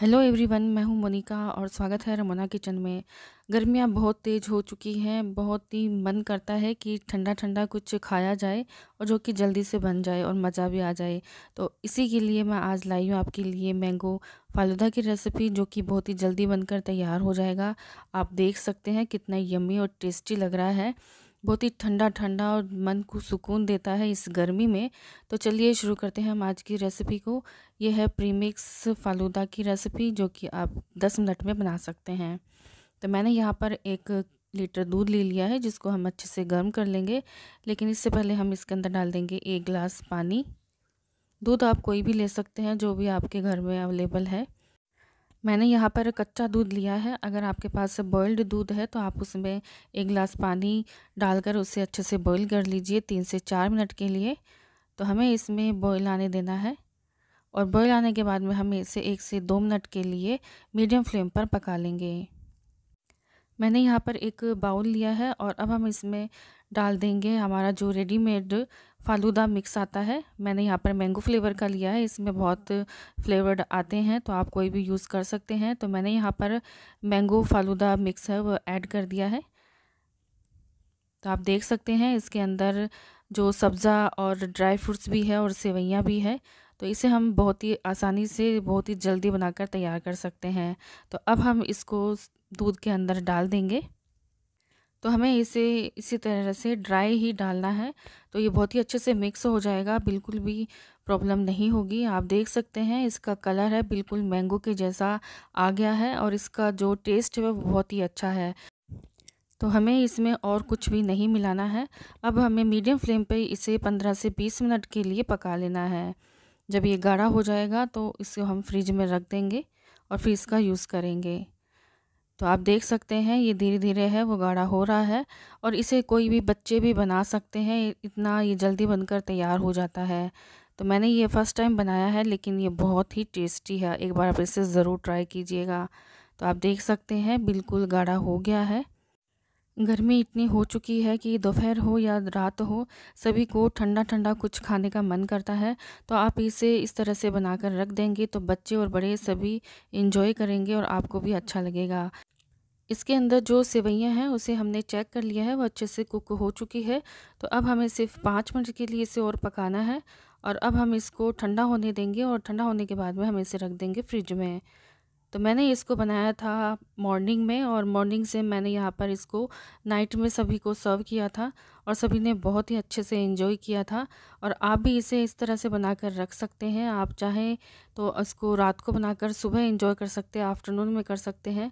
hello everyone मैं हूं मोनिका और स्वागत है रमोना किचन में गर्मियां बहुत तेज़ हो चुकी हैं बहुत ही मन करता है कि ठंडा ठंडा कुछ खाया जाए और जो कि जल्दी से बन जाए और मज़ा भी आ जाए तो इसी के लिए मैं आज लाई हूँ आपके लिए मैंगो फालूदा की रेसिपी जो कि बहुत ही जल्दी बनकर तैयार हो जाएगा आप देख सकते हैं कितना यमी और टेस्टी लग रहा है बहुत ही ठंडा ठंडा और मन को सुकून देता है इस गर्मी में तो चलिए शुरू करते हैं हम आज की रेसिपी को ये है प्रीमिक्स फालूदा की रेसिपी जो कि आप 10 मिनट में बना सकते हैं तो मैंने यहाँ पर एक लीटर दूध ले लिया है जिसको हम अच्छे से गर्म कर लेंगे लेकिन इससे पहले हम इसके अंदर डाल देंगे एक गिलास पानी दूध आप कोई भी ले सकते हैं जो भी आपके घर में अवेलेबल है मैंने यहाँ पर कच्चा दूध लिया है अगर आपके पास बॉयल्ड दूध है तो आप उसमें एक गिलास पानी डालकर उसे अच्छे से बॉईल कर लीजिए तीन से चार मिनट के लिए तो हमें इसमें बॉयल आने देना है और बॉयल आने के बाद में हमें इसे एक से दो मिनट के लिए मीडियम फ्लेम पर पका लेंगे मैंने यहाँ पर एक बाउल लिया है और अब हम इसमें डाल देंगे हमारा जो रेडीमेड फालूदा मिक्स आता है मैंने यहाँ पर मैंगो फ्लेवर का लिया है इसमें बहुत फ्लेवर्ड आते हैं तो आप कोई भी यूज़ कर सकते हैं तो मैंने यहाँ पर मैंगो फालूदा मिक्स है वो ऐड कर दिया है तो आप देख सकते हैं इसके अंदर जो सब्ज़ा और ड्राई फ्रूट्स भी है और सेवैयाँ भी है तो इसे हम बहुत ही आसानी से बहुत ही जल्दी बनाकर तैयार कर सकते हैं तो अब हम इसको दूध के अंदर डाल देंगे तो हमें इसे इसी तरह से ड्राई ही डालना है तो ये बहुत ही अच्छे से मिक्स हो जाएगा बिल्कुल भी प्रॉब्लम नहीं होगी आप देख सकते हैं इसका कलर है बिल्कुल मैंगो के जैसा आ गया है और इसका जो टेस्ट है वो बहुत ही अच्छा है तो हमें इसमें और कुछ भी नहीं मिलाना है अब हमें मीडियम फ्लेम पर इसे पंद्रह से बीस मिनट के लिए पका लेना है जब ये गाढ़ा हो जाएगा तो इसको हम फ्रिज में रख देंगे और फिर इसका यूज़ करेंगे तो आप देख सकते हैं ये धीरे धीरे है वो गाढ़ा हो रहा है और इसे कोई भी बच्चे भी बना सकते हैं इतना ये जल्दी बनकर तैयार हो जाता है तो मैंने ये फ़र्स्ट टाइम बनाया है लेकिन ये बहुत ही टेस्टी है एक बार आप इसे ज़रूर ट्राई कीजिएगा तो आप देख सकते हैं बिल्कुल गाढ़ा हो गया है गर्मी इतनी हो चुकी है कि दोपहर हो या रात हो सभी को ठंडा ठंडा कुछ खाने का मन करता है तो आप इसे इस तरह से बनाकर रख देंगे तो बच्चे और बड़े सभी इंजॉय करेंगे और आपको भी अच्छा लगेगा इसके अंदर जो सेवैयाँ हैं उसे हमने चेक कर लिया है वो अच्छे से कुक हो चुकी है तो अब हमें सिर्फ पाँच मिनट के लिए इसे और पकाना है और अब हम इसको ठंडा होने देंगे और ठंडा होने के बाद में हम इसे रख देंगे फ्रिज में तो मैंने इसको बनाया था मॉर्निंग में और मॉर्निंग से मैंने यहाँ पर इसको नाइट में सभी को सर्व किया था और सभी ने बहुत ही अच्छे से इन्जॉय किया था और आप भी इसे इस तरह से बना कर रख सकते हैं आप चाहें तो इसको रात को बनाकर सुबह इन्जॉय कर सकते हैं आफ्टरनून में कर सकते हैं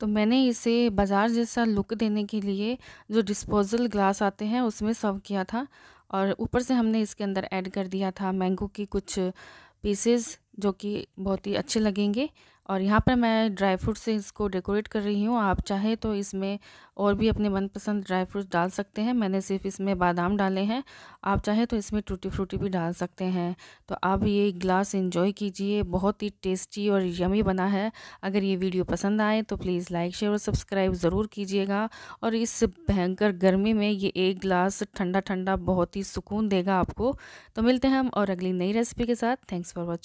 तो मैंने इसे बाज़ार जैसा लुक देने के लिए जो डिस्पोजल ग्लास आते हैं उसमें सर्व किया था और ऊपर से हमने इसके अंदर ऐड कर दिया था मैंगो की कुछ पीसेस जो कि बहुत ही अच्छे लगेंगे और यहाँ पर मैं ड्राई फ्रूट से इसको डेकोरेट कर रही हूँ आप चाहे तो इसमें और भी अपने मनपसंद ड्राई फ्रूट डाल सकते हैं मैंने सिर्फ इसमें बादाम डाले हैं आप चाहे तो इसमें टूटी फ्रूटी भी डाल सकते हैं तो आप ये ग्लास इन्जॉय कीजिए बहुत ही टेस्टी और यमी बना है अगर ये वीडियो पसंद आए तो प्लीज़ लाइक शेयर और सब्सक्राइब ज़रूर कीजिएगा और इस भयंकर गर्मी में ये एक गिलास ठंडा ठंडा बहुत ही सुकून देगा आपको तो मिलते हैं हम और अगली नई रेसिपी के साथ थैंक्स फॉर वॉचिंग